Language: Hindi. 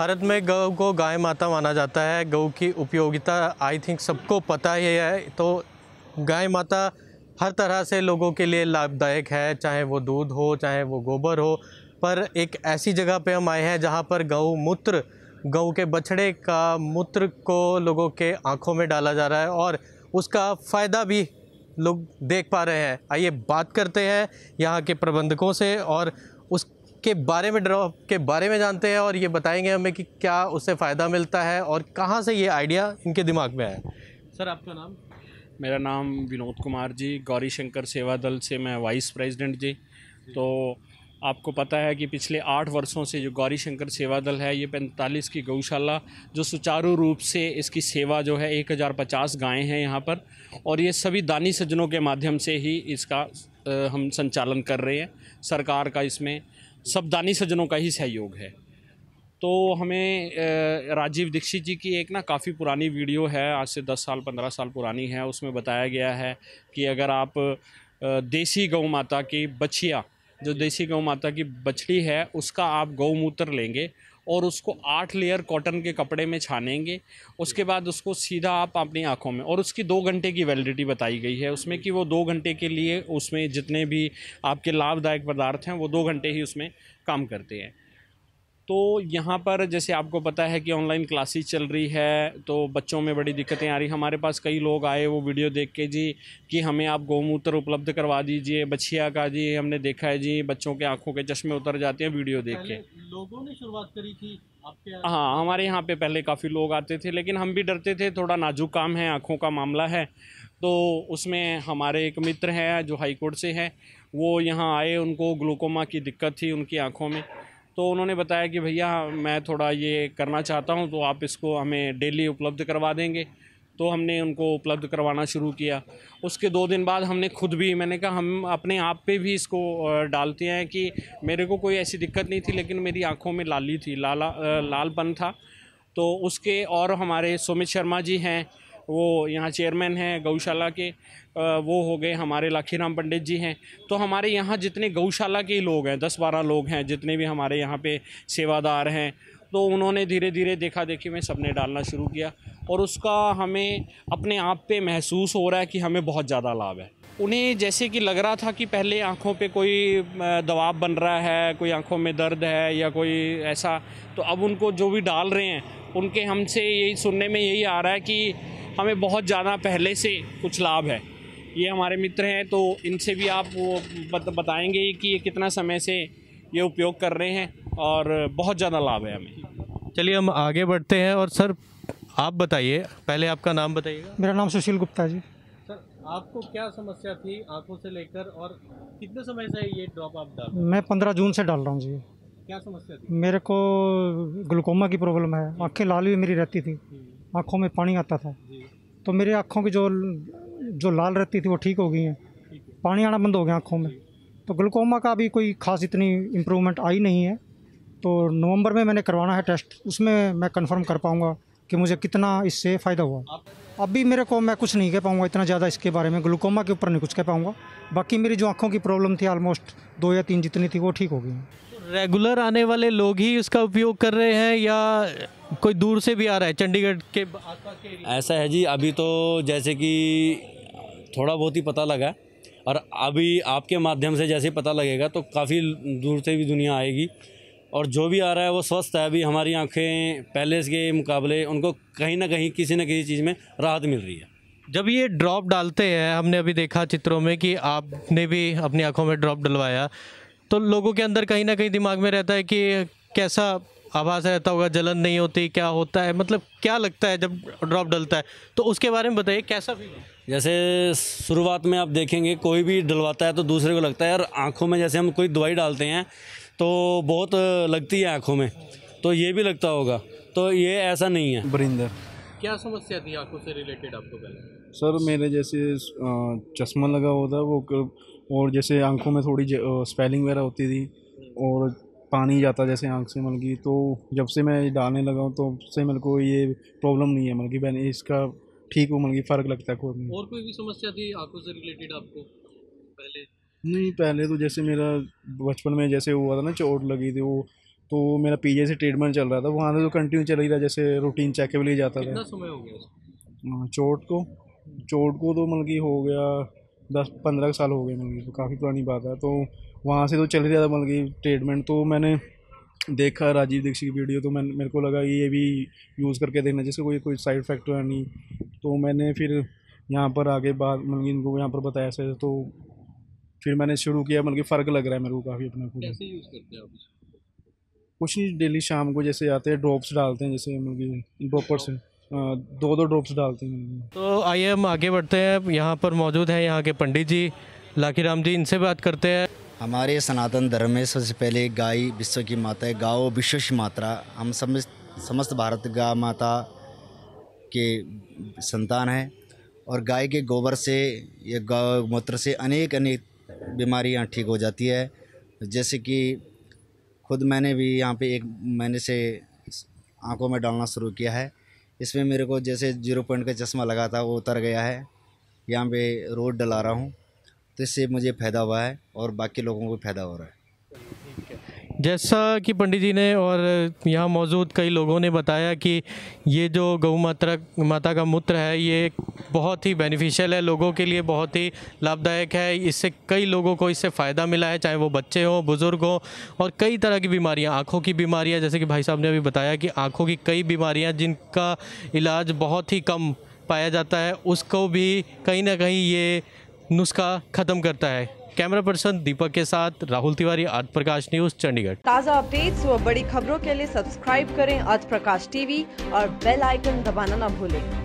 भारत में गौ को गाय माता माना जाता है गौ की उपयोगिता आई थिंक सबको पता ही है तो गाय माता हर तरह से लोगों के लिए लाभदायक है चाहे वो दूध हो चाहे वो गोबर हो पर एक ऐसी जगह पे हम आए हैं जहाँ पर गौ मूत्र गऊ के बछड़े का मूत्र को लोगों के आँखों में डाला जा रहा है और उसका फ़ायदा भी लोग देख पा रहे हैं आइए बात करते हैं यहाँ के प्रबंधकों से और के बारे में ड्रॉप के बारे में जानते हैं और ये बताएंगे हमें कि क्या उससे फ़ायदा मिलता है और कहाँ से ये आइडिया इनके दिमाग में आया सर आपका नाम मेरा नाम विनोद कुमार जी गौरी शंकर सेवा दल से मैं वाइस प्रेसिडेंट जी तो आपको पता है कि पिछले आठ वर्षों से जो गौरी शंकर सेवा दल है ये पैंतालीस की गौशाला जो सुचारू रूप से इसकी सेवा जो है एक हज़ार पचास गायें हैं यहाँ पर और ये सभी दानी सज्जनों के माध्यम से ही इसका हम संचालन कर रहे हैं सरकार का इसमें सब दानी सज्जनों का ही सहयोग है तो हमें राजीव दीक्षित जी की एक ना काफ़ी पुरानी वीडियो है आज से 10 साल 15 साल पुरानी है उसमें बताया गया है कि अगर आप देसी गौ माता की बछिया जो देसी गौ माता की बछड़ी है उसका आप गौमूत्र लेंगे और उसको आठ लेयर कॉटन के कपड़े में छानेंगे उसके बाद उसको सीधा आप अपनी आँखों में और उसकी दो घंटे की वैलिडिटी बताई गई है उसमें कि वो दो घंटे के लिए उसमें जितने भी आपके लाभदायक पदार्थ हैं वो दो घंटे ही उसमें काम करते हैं तो यहाँ पर जैसे आपको पता है कि ऑनलाइन क्लासेस चल रही है तो बच्चों में बड़ी दिक्कतें आ रही हमारे पास कई लोग आए वो वीडियो देख के जी कि हमें आप गौमूत्र उपलब्ध करवा दीजिए बछिया का जी हमने देखा है जी बच्चों के आँखों के चश्मे उतर जाते हैं वीडियो देख के लोगों ने शुरुआत करी थी हाँ हमारे यहाँ पे पहले काफ़ी लोग आते थे लेकिन हम भी डरते थे थोड़ा नाजुक काम है आँखों का मामला है तो उसमें हमारे एक मित्र हैं जो हाईकोर्ट से हैं वो यहाँ आए उनको ग्लूकोमा की दिक्कत थी उनकी आँखों में तो उन्होंने बताया कि भैया मैं थोड़ा ये करना चाहता हूँ तो आप इसको हमें डेली उपलब्ध करवा देंगे तो हमने उनको उपलब्ध करवाना शुरू किया उसके दो दिन बाद हमने खुद भी मैंने कहा हम अपने आप पे भी इसको डालते हैं कि मेरे को कोई ऐसी दिक्कत नहीं थी लेकिन मेरी आंखों में लाली थी लाला लालपन था तो उसके और हमारे सुमित शर्मा जी हैं वो यहाँ चेयरमैन हैं गौशाला के वो हो गए हमारे लाखीराम पंडित जी हैं तो हमारे यहाँ जितने गौशाला के लोग हैं दस बारह लोग हैं जितने भी हमारे यहाँ पे सेवादार हैं तो उन्होंने धीरे धीरे देखा देखी में सबने डालना शुरू किया और उसका हमें अपने आप पे महसूस हो रहा है कि हमें बहुत ज़्यादा लाभ है उन्हें जैसे कि लग रहा था कि पहले आँखों पे कोई दबाव बन रहा है कोई आँखों में दर्द है या कोई ऐसा तो अब उनको जो भी डाल रहे हैं उनके हमसे यही सुनने में यही आ रहा है कि हमें बहुत ज़्यादा पहले से कुछ लाभ है ये हमारे मित्र हैं तो इनसे भी आप वो बत, बताएंगे कि ये कितना समय से ये उपयोग कर रहे हैं और बहुत ज़्यादा लाभ है हमें चलिए हम आगे बढ़ते हैं और सर आप बताइए पहले आपका नाम बताइए मेरा नाम सुशील गुप्ता जी सर आपको क्या समस्या थी आंखों से लेकर और कितने समय से ये ड्रॉप आप डाल मैं पंद्रह जून से डाल रहा हूँ जी क्या समस्या थी मेरे को ग्लूकोमा की प्रॉब्लम है आँखें लाल भी मेरी रहती थी हम्म। आँखों में पानी आता था तो मेरे आँखों की जो जो लाल रहती थी वो ठीक हो गई हैं पानी आना बंद हो गया आँखों में तो ग्लूकोमा का भी कोई खास इतनी इम्प्रूवमेंट आई नहीं है तो नवंबर में मैंने करवाना है टेस्ट उसमें मैं कंफर्म कर पाऊँगा कि मुझे कितना इससे फ़ायदा हुआ अभी मेरे को मैं कुछ नहीं कह पाऊँगा इतना ज़्यादा इसके बारे में ग्लूकोमा के ऊपर नहीं कुछ कह पाऊँगा बाकी मेरी जो आँखों की प्रॉब्लम थी आलमोस्ट दो या तीन जितनी थी वो ठीक हो गई रेगुलर आने वाले लोग ही उसका उपयोग कर रहे हैं या कोई दूर से भी आ रहा है चंडीगढ़ के के ऐसा है जी अभी तो जैसे कि थोड़ा बहुत ही पता लगा और अभी आपके माध्यम से जैसे पता लगेगा तो काफ़ी दूर से भी दुनिया आएगी और जो भी आ रहा है वो स्वस्थ है अभी हमारी आंखें पहले के मुकाबले उनको कहीं ना कहीं किसी न किसी चीज़ में राहत मिल रही है जब ये ड्रॉप डालते हैं हमने अभी देखा चित्रों में कि आपने भी अपनी आंखों में ड्रॉप डलवाया तो लोगों के अंदर कहीं ना कहीं दिमाग में रहता है कि कैसा आवाज़ रहता होगा जलन नहीं होती क्या होता है मतलब क्या लगता है जब ड्रॉप डलता है तो उसके बारे में बताइए कैसा फील जैसे शुरुआत में आप देखेंगे कोई भी डलवाता है तो दूसरे को लगता है यार आँखों में जैसे हम कोई दवाई डालते हैं तो बहुत लगती है आँखों में तो ये भी लगता होगा तो ये ऐसा नहीं है बरिंदर क्या समस्या थी आँखों से रिलेटेड आपको पहले सर मेरे जैसे चश्मा लगा हुआ था वो और जैसे आंखों में थोड़ी स्पेलिंग वगैरह होती थी और पानी जाता जैसे आँख से मतलब कि तो जब से मैं डालने लगा हूँ तो से मेरे को ये प्रॉब्लम नहीं है मतलब कि मैंने इसका ठीक हो मतलब कि फ़र्क लगता है खुद में और कोई भी समस्या थी आंखों से रिलेटेड आपको पहले नहीं पहले तो जैसे मेरा बचपन में जैसे हुआ था ना चोट लगी थी वो तो मेरा पीजे से ट्रीटमेंट चल रहा था वहाँ से तो कंटिन्यू चल ही रहा जैसे रूटीन चेकअप लिए जाता था समय हो गया हाँ, चोट को चोट को तो मतलब कि हो गया दस पंद्रह साल हो गए मतलब तो काफ़ी पुरानी बात है तो वहाँ से तो चल रहा था मतलब कि ट्रीटमेंट तो मैंने देखा राजीव दीक्षित की वीडियो तो मैं मेरे को लगा ये भी यूज़ करके देखना जैसे कोई कोई साइड इफेक्ट हो नहीं तो मैंने फिर यहाँ पर आगे बात मतलब इनको यहाँ पर बताया ऐसे तो फिर मैंने शुरू किया मतलब कि फ़र्क लग रहा है मेरे को काफ़ी अपने को कैसे यूज़ करते हैं कुछ नहीं डेली शाम को जैसे आते हैं ड्रॉप्स डालते हैं जैसे मतलब कि ड्रॉपर्स से दो दो ड्रॉप्स डालते हैं तो आइए हम आगे बढ़ते हैं यहाँ पर मौजूद हैं यहाँ के पंडित जी लाखी राम जी इनसे बात करते हैं हमारे सनातन धर्म में सबसे पहले गाय विश्व की माता है गाओ विश्व की मात्रा हम समस्त समस्त भारत गा माता के संतान है और गाय के गोबर से या गौ मूत्र से अनेक अनेक बीमारियाँ ठीक हो जाती है जैसे कि खुद मैंने भी यहाँ पे एक महीने से आंखों में डालना शुरू किया है इसमें मेरे को जैसे जीरो पॉइंट का चश्मा लगा था वो उतर गया है यहाँ पे रोड डला रहा हूँ तो इससे मुझे फ़ायदा हुआ है और बाकी लोगों को फ़ायदा हो रहा है जैसा कि पंडित जी ने और यहाँ मौजूद कई लोगों ने बताया कि ये जो गौ मात्रा माता का मूत्र है ये बहुत ही बेनिफिशियल है लोगों के लिए बहुत ही लाभदायक है इससे कई लोगों को इससे फ़ायदा मिला है चाहे वो बच्चे हों बुज़ुर्ग हों और कई तरह की बीमारियाँ आँखों की बीमारियाँ जैसे कि भाई साहब ने अभी बताया कि आँखों की कई बीमारियाँ जिनका इलाज बहुत ही कम पाया जाता है उसको भी कहीं ना कहीं ये नुस्खा ख़त्म करता है कैमरा पर्सन दीपक के साथ राहुल तिवारी आज प्रकाश न्यूज चंडीगढ़ ताज़ा अपडेट्स और बड़ी खबरों के लिए सब्सक्राइब करें आज प्रकाश टीवी और बेल आइकन दबाना न भूलें